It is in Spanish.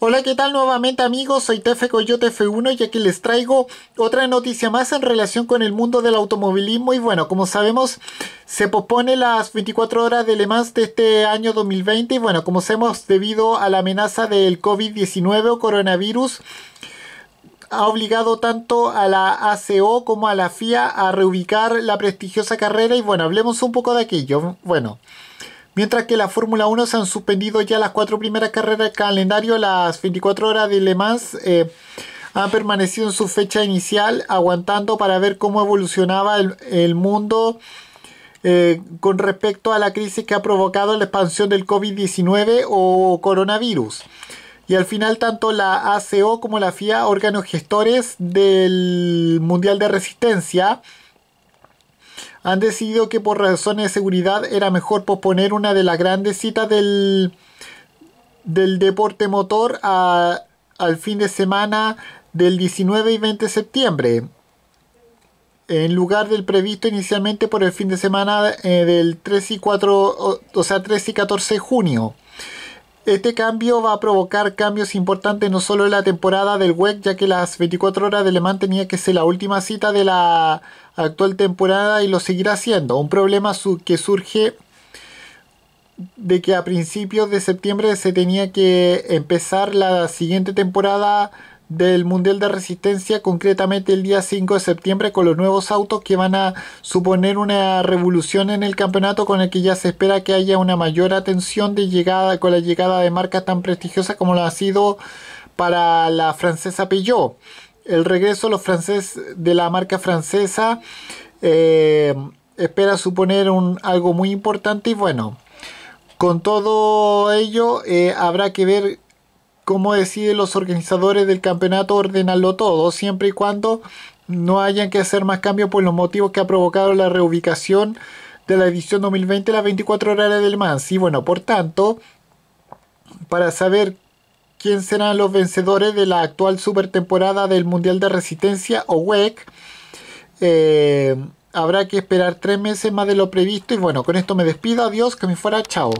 Hola, ¿qué tal nuevamente amigos? Soy Tefe Coyote F1 y aquí les traigo otra noticia más en relación con el mundo del automovilismo y bueno, como sabemos se pospone las 24 horas de Le Mans de este año 2020 y bueno, como sabemos debido a la amenaza del COVID-19 o coronavirus ha obligado tanto a la ACO como a la FIA a reubicar la prestigiosa carrera y bueno, hablemos un poco de aquello. Bueno, Mientras que la Fórmula 1 se han suspendido ya las cuatro primeras carreras del calendario, las 24 horas de Le Mans eh, han permanecido en su fecha inicial, aguantando para ver cómo evolucionaba el, mundo eh, con respecto a la crisis que ha provocado la expansión del COVID-19 o coronavirus. Y al final tanto la ACO como la FIA, órganos gestores del Mundial de Resistencia, han decidido que por razones de seguridad era mejor posponer una de las grandes citas del, del deporte motor al fin de semana del 19 y 20 de septiembre, en lugar del previsto inicialmente por el fin de semana eh, del 3 y 4, sea, 3 y 14 de junio. Este cambio va a provocar cambios importantes no solo en la temporada del WEC, ya que las 24 horas de Le Mans tenía que ser la última cita de la actual temporada y lo seguirá siendo. Un problema que surge de que a principios de septiembre se tenía que empezar la siguiente temporada del Mundial de Resistencia, concretamente el día 5 de septiembre, con los nuevos autos que van a suponer una revolución en el campeonato con el que ya se espera que haya una mayor atención de llegada con la llegada de marcas tan prestigiosas como lo ha sido para la francesa Peugeot. El regreso los de la marca francesa eh, espera suponer un, algo muy importante y bueno, con todo ello eh, habrá que ver como deciden los organizadores del campeonato ordenarlo todo, siempre y cuando no hayan que hacer más cambios por los motivos que ha provocado la reubicación de la edición 2020 las 24 horas del Mans. Y bueno, por tanto, para saber quién serán los vencedores de la actual supertemporada del Mundial de Resistencia o WEC, eh, habrá que esperar tres meses más de lo previsto. Y bueno, con esto me despido. Adiós, que me fuera. Chao.